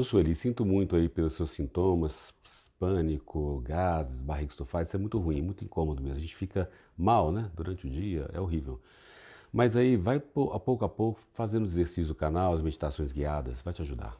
Ô Sueli, sinto muito aí pelos seus sintomas, pânico, gases, barriga estufada, isso é muito ruim, muito incômodo mesmo. A gente fica mal, né? Durante o dia, é horrível. Mas aí vai a pouco a pouco fazendo os exercícios do canal, as meditações guiadas, vai te ajudar.